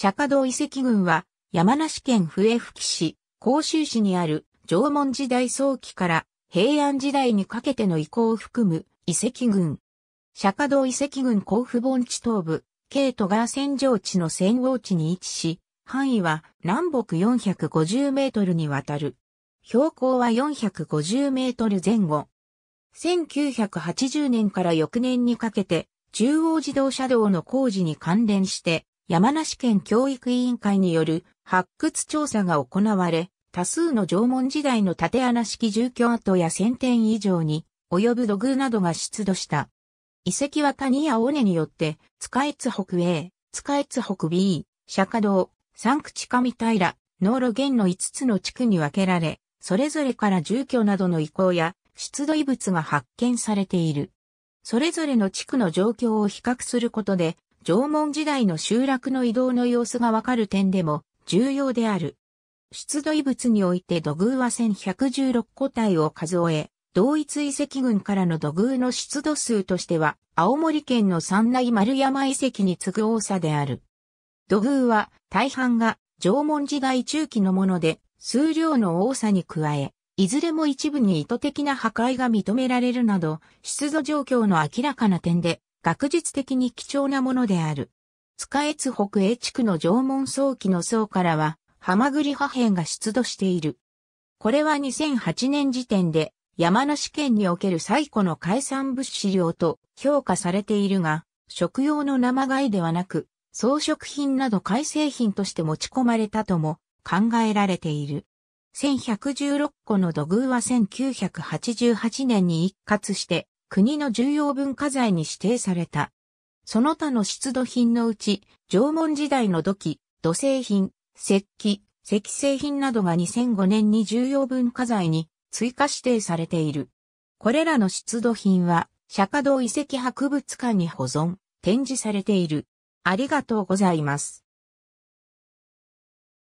釈迦堂遺跡群は、山梨県笛吹市、甲州市にある縄文時代早期から平安時代にかけての遺構を含む遺跡群。釈迦堂遺跡群甲府盆地東部、京都が戦場地の戦王地に位置し、範囲は南北450メートルにわたる。標高は450メートル前後。1980年から翌年にかけて、中央自動車道の工事に関連して、山梨県教育委員会による発掘調査が行われ、多数の縄文時代の縦穴式住居跡や1000点以上に及ぶ土偶などが出土した。遺跡は谷や尾根によって、塚越北 A、塚越北 B、釈迦堂、三口上平、農路源の5つの地区に分けられ、それぞれから住居などの遺構や出土遺物が発見されている。それぞれの地区の状況を比較することで、縄文時代の集落の移動の様子がわかる点でも重要である。出土遺物において土偶は1116個体を数え、同一遺跡群からの土偶の出土数としては、青森県の三内丸山遺跡に次ぐ多さである。土偶は大半が縄文時代中期のもので、数量の多さに加え、いずれも一部に意図的な破壊が認められるなど、出土状況の明らかな点で、学術的に貴重なものである。塚越北栄地区の縄文早期の層からは、ハマグリ破片が出土している。これは2008年時点で、山梨県における最古の海産物資料と評価されているが、食用の生貝ではなく、装飾品など改製品として持ち込まれたとも考えられている。1116個の土偶は1988年に一括して国の重要文化財に指定された。その他の出土品のうち、縄文時代の土器、土製品、石器、石製品などが2005年に重要文化財に追加指定されている。これらの出土品は、釈迦堂遺跡博物館に保存、展示されている。ありがとうございます。